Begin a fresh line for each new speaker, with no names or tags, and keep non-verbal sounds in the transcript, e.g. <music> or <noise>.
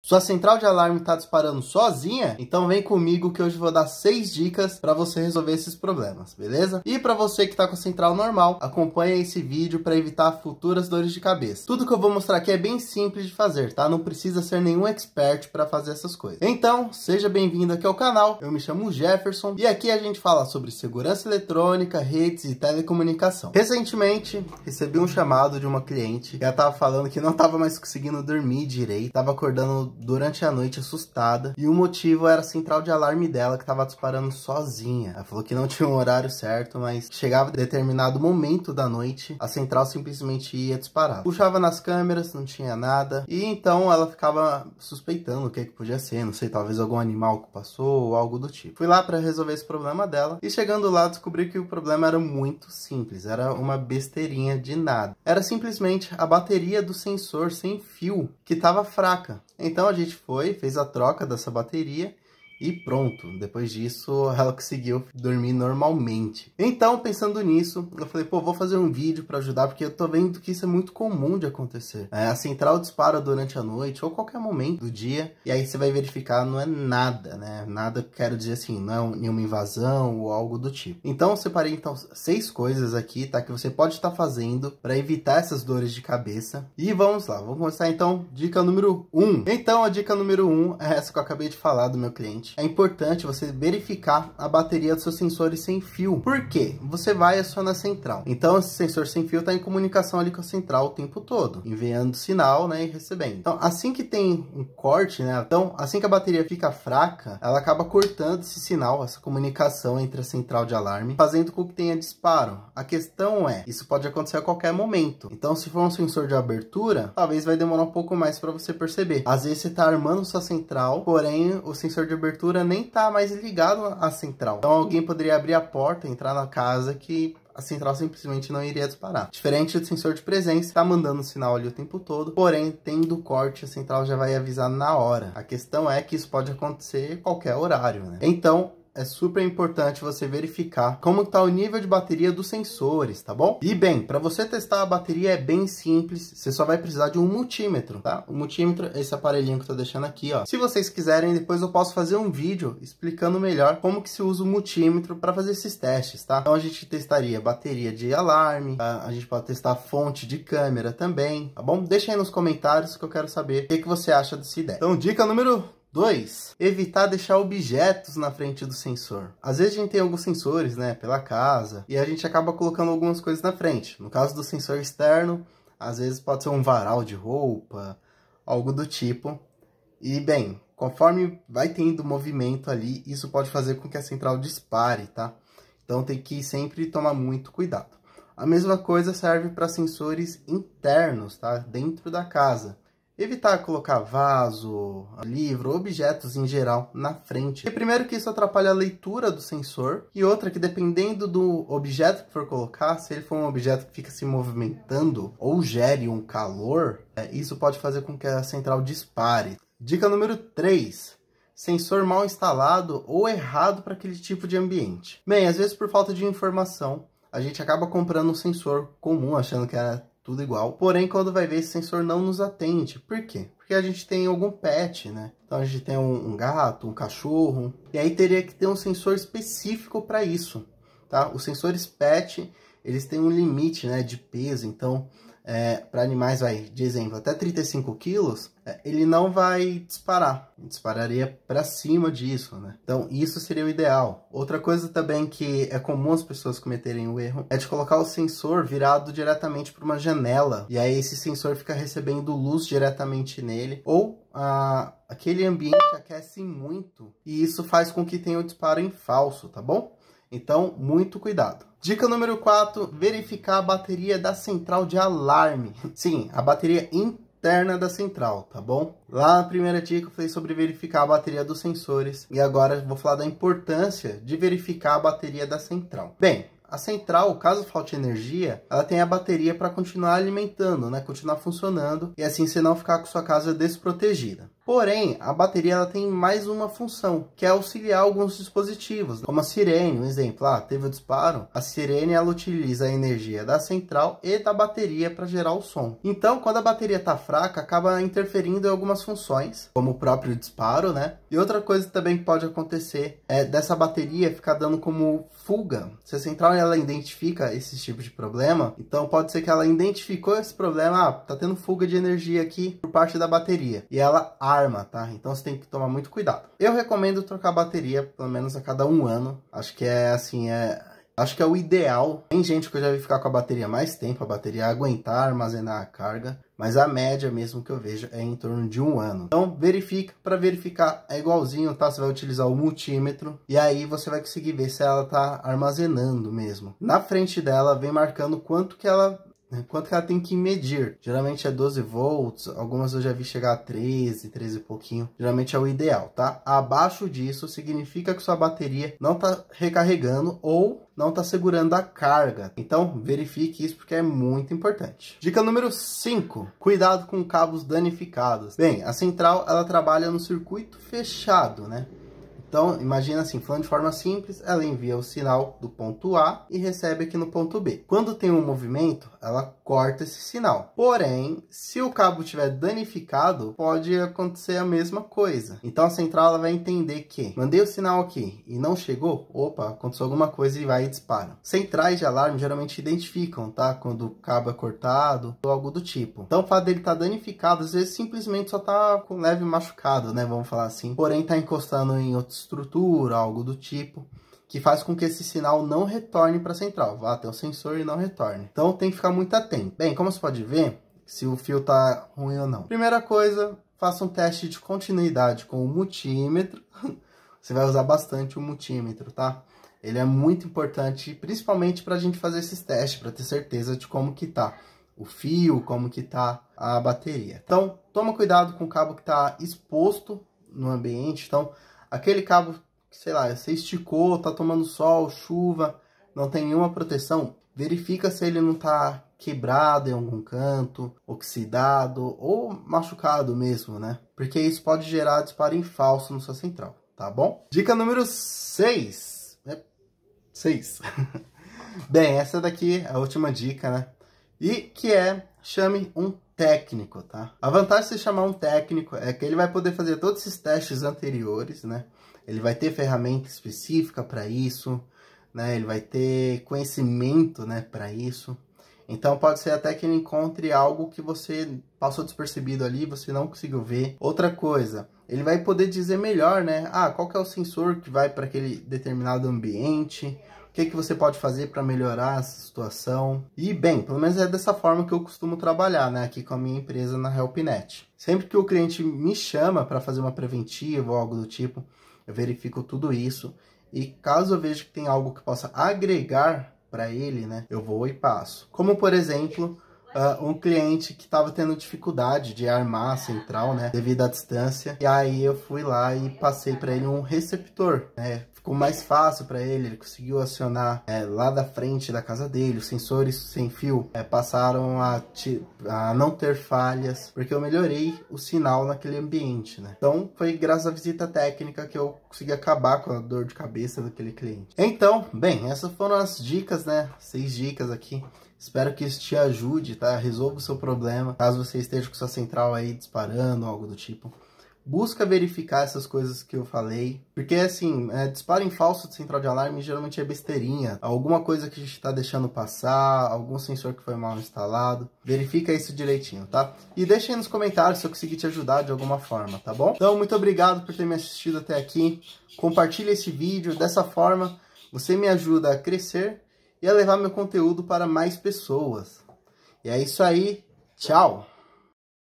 Sua central de alarme está disparando sozinha? Então vem comigo que hoje vou dar 6 dicas para você resolver esses problemas, beleza? E para você que está com a central normal, acompanhe esse vídeo para evitar futuras dores de cabeça. Tudo que eu vou mostrar aqui é bem simples de fazer, tá? Não precisa ser nenhum expert para fazer essas coisas. Então, seja bem-vindo aqui ao canal. Eu me chamo Jefferson e aqui a gente fala sobre segurança eletrônica, redes e telecomunicação. Recentemente, recebi um chamado de uma cliente que ela estava falando que não estava mais conseguindo dormir direito, estava acordando durante a noite assustada e o motivo era a assim, central de alarme dela que estava disparando sozinha. Ela falou que não <laughs> tinha um horário certo, mas chegava determinado momento da noite, a central simplesmente ia disparar. Puxava nas câmeras, não tinha nada, e então ela ficava suspeitando o que, é que podia ser, não sei, talvez algum animal que passou ou algo do tipo. Fui lá para resolver esse problema dela e chegando lá descobri que o problema era muito simples, era uma besteirinha de nada. Era simplesmente a bateria do sensor sem fio que estava fraca. Então então a gente foi, fez a troca dessa bateria e pronto, depois disso <laughs> ela conseguiu dormir normalmente. Então, pensando nisso, eu falei, pô, vou fazer um vídeo para ajudar, porque eu tô vendo que isso é muito comum de acontecer. É, a assim, central dispara durante a noite ou qualquer momento do dia, e aí você vai verificar, não é nada, né? Nada, quero dizer assim, não é nenhuma invasão ou algo do tipo. Então, eu separei então seis coisas aqui, tá? Que você pode estar tá fazendo para evitar essas dores de cabeça. E vamos lá, vamos começar então, dica número um. Então, a dica número um é essa que eu acabei de falar do meu cliente é importante você verificar a bateria dos seus sensores sem fio. Por quê? Você vai acionar a central. Então, esse sensor sem fio está em comunicação ali com a central o tempo todo, enviando sinal, né, e recebendo. Então, assim que tem um corte, né, então, assim que a bateria fica fraca, ela acaba cortando esse sinal, essa comunicação entre a central de alarme, fazendo com que tenha disparo. A questão é, isso pode acontecer a qualquer momento. Então, se for um sensor de abertura, talvez vai demorar um pouco mais para você perceber. Às vezes você está armando sua central, porém o sensor de abertura abertura nem tá mais ligado à central. Então alguém poderia abrir a porta, entrar na casa que a central simplesmente não iria disparar. Diferente do sensor de presença, tá mandando sinal ali o tempo todo, porém, tendo corte, a central já vai avisar na hora. A questão é que isso pode acontecer qualquer horário, né? Então, é super importante você verificar como está o nível de bateria dos sensores, tá bom? E bem, para você testar a bateria é bem simples, você só vai precisar de um multímetro, tá? O multímetro é esse aparelhinho que eu tô deixando aqui, ó. Se vocês quiserem, depois eu posso fazer um vídeo explicando melhor como que se usa o multímetro para fazer esses testes, tá? Então a gente testaria bateria de alarme, a, a gente pode testar fonte de câmera também, tá bom? Deixa aí nos comentários que eu quero saber o que, que você acha dessa ideia. Então, dica número 2. Evitar deixar objetos na frente do sensor. Às vezes a gente tem alguns sensores, né, pela casa, e a gente acaba colocando algumas coisas na frente. No caso do sensor externo, às vezes pode ser um varal de roupa, algo do tipo. E bem, conforme vai tendo movimento ali, isso pode fazer com que a central dispare, tá? Então tem que sempre tomar muito cuidado. A mesma coisa serve para sensores internos, tá? Dentro da casa. Evitar colocar vaso, livro, objetos em geral na frente. E primeiro que isso atrapalha a leitura do sensor. E outra que dependendo do objeto que for colocar, se ele for um objeto que fica se movimentando ou gere um calor, é, isso pode fazer com que a central dispare. Dica número 3 sensor mal instalado ou errado para aquele tipo de ambiente. Bem, às vezes por falta de informação, a gente acaba comprando um sensor comum, achando que era tudo igual. Porém, quando vai ver, esse sensor não nos atende. Por quê? Porque a gente tem algum pet, né? Então a gente tem um, um gato, um cachorro. E aí teria que ter um sensor específico para isso, tá? Os sensores pet, eles têm um limite, né, de peso. Então, é, para animais, vai, de exemplo, até 35 quilos, é, ele não vai disparar. Ele dispararia para cima disso, né? Então, isso seria o ideal. Outra coisa também que é comum as pessoas cometerem o erro é de colocar o sensor virado diretamente para uma janela. E aí, esse sensor fica recebendo luz diretamente nele. Ou a, aquele ambiente aquece muito. E isso faz com que tenha o um disparo em falso, tá bom? Então, muito cuidado. Dica número 4, verificar a bateria da central de alarme. <laughs> Sim, a bateria interna da central, tá bom? Lá na primeira dica eu falei sobre verificar a bateria dos sensores e agora vou falar da importância de verificar a bateria da central. Bem, a central, caso falte energia, ela tem a bateria para continuar alimentando, né? Continuar funcionando e assim você não ficar com sua casa desprotegida. Porém, a bateria ela tem mais uma função, que é auxiliar alguns dispositivos, como a sirene, um exemplo, ah, teve o um disparo, a sirene ela utiliza a energia da central e da bateria para gerar o som. Então, quando a bateria está fraca, acaba interferindo em algumas funções, como o próprio disparo, né? E outra coisa também que pode acontecer é dessa bateria ficar dando como fuga. Se a central ela identifica esse tipo de problema, então pode ser que ela identificou esse problema, ah, tá tendo fuga de energia aqui por parte da bateria, e ela arma, tá? Então você tem que tomar muito cuidado. Eu recomendo trocar a bateria pelo menos a cada um ano. Acho que é assim, é... Acho que é o ideal. Tem gente que eu já vi ficar com a bateria mais tempo, a bateria aguentar, armazenar a carga. Mas a média mesmo que eu vejo é em torno de um ano. Então verifica, para verificar é igualzinho, tá? Você vai utilizar o multímetro e aí você vai conseguir ver se ela tá armazenando mesmo. Na frente dela vem marcando quanto que ela né? Quanto que ela tem que medir? Geralmente é 12 volts, algumas eu já vi chegar a 13, 13 e pouquinho. Geralmente é o ideal, tá? Abaixo disso significa que sua bateria não tá recarregando ou não está segurando a carga. Então, verifique isso porque é muito importante. Dica número 5, cuidado com cabos danificados. Bem, a central ela trabalha no circuito fechado, né? Então, imagina assim, falando de forma simples, ela envia o sinal do ponto A e recebe aqui no ponto B. Quando tem um movimento, ela corta esse sinal. Porém, se o cabo tiver danificado, pode acontecer a mesma coisa. Então a central ela vai entender que mandei o sinal aqui e não chegou, opa, aconteceu alguma coisa e vai e dispara. Centrais de alarme geralmente identificam, tá? Quando o cabo é cortado ou algo do tipo. Então o fato dele estar tá danificado, às vezes simplesmente só tá com leve machucado, né? Vamos falar assim. Porém, tá encostando em outra estrutura, algo do tipo que faz com que esse sinal não retorne para a central, vá até o sensor e não retorne. Então tem que ficar muito atento. Bem, como você pode ver, se o fio está ruim ou não. Primeira coisa, faça um teste de continuidade com o multímetro. <laughs> você vai usar bastante o multímetro, tá? Ele é muito importante, principalmente para a gente fazer esses testes, para ter certeza de como que está o fio, como que está a bateria. Então, toma cuidado com o cabo que está exposto no ambiente. Então, aquele cabo sei lá, você esticou, tá tomando sol, chuva, não tem nenhuma proteção, verifica se ele não tá quebrado em algum canto, oxidado ou machucado mesmo, né? Porque isso pode gerar disparo em falso no seu central, tá bom? Dica número 6. 6. É, <laughs> Bem, essa daqui é a última dica, né? E que é chame um técnico, tá? A vantagem de chamar um técnico é que ele vai poder fazer todos esses testes anteriores, né? Ele vai ter ferramenta específica para isso, né? Ele vai ter conhecimento, né, para isso. Então pode ser até que ele encontre algo que você passou despercebido ali, você não conseguiu ver. Outra coisa, ele vai poder dizer melhor, né? Ah, qual que é o sensor que vai para aquele determinado ambiente? que, que você pode fazer para melhorar essa situação. E, bem, pelo menos é dessa forma que eu costumo trabalhar, né, aqui com a minha empresa na HelpNet. Sempre que o cliente me chama para fazer uma preventiva ou algo do tipo, eu verifico tudo isso. E caso eu veja que tem algo que possa agregar para ele, né, eu vou e passo. Como, por exemplo, uh, um cliente que estava tendo dificuldade de armar a central, né, devido à distância. E aí eu fui lá e passei para ele um receptor, né, ficou mais fácil para ele, ele conseguiu acionar é, lá da frente da casa dele, os sensores sem fio é, passaram a, a, não ter falhas, porque eu melhorei o sinal naquele ambiente, né? Então foi graças à visita técnica que eu consegui acabar com a dor de cabeça daquele cliente. Então, bem, essas foram as dicas, né? Seis dicas aqui Espero que isso te ajude, tá? Resolva o seu problema, caso você esteja com sua central aí disparando, algo do tipo. Busca verificar essas coisas que eu falei, porque assim, é, disparo em falso de central de alarme geralmente é besteirinha, alguma coisa que a gente está deixando passar, algum sensor que foi mal instalado. Verifica isso direitinho, tá? E deixa aí nos comentários se eu conseguir te ajudar de alguma forma, tá bom? Então, muito obrigado por ter me assistido até aqui. Compartilha esse vídeo, dessa forma você me ajuda a crescer e a levar meu conteúdo para mais pessoas. E é isso aí. Tchau!